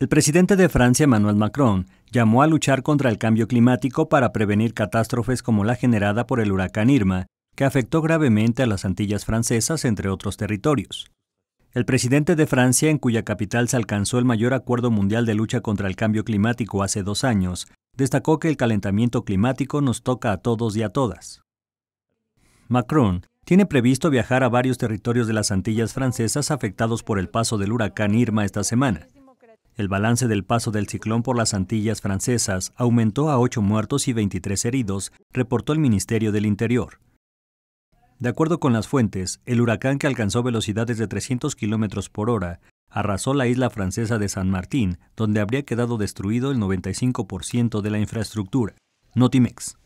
El presidente de Francia, Emmanuel Macron, llamó a luchar contra el cambio climático para prevenir catástrofes como la generada por el huracán Irma, que afectó gravemente a las Antillas francesas, entre otros territorios. El presidente de Francia, en cuya capital se alcanzó el mayor acuerdo mundial de lucha contra el cambio climático hace dos años, destacó que el calentamiento climático nos toca a todos y a todas. Macron tiene previsto viajar a varios territorios de las Antillas francesas afectados por el paso del huracán Irma esta semana. El balance del paso del ciclón por las Antillas francesas aumentó a 8 muertos y 23 heridos, reportó el Ministerio del Interior. De acuerdo con las fuentes, el huracán que alcanzó velocidades de 300 kilómetros por hora arrasó la isla francesa de San Martín, donde habría quedado destruido el 95% de la infraestructura. Notimex.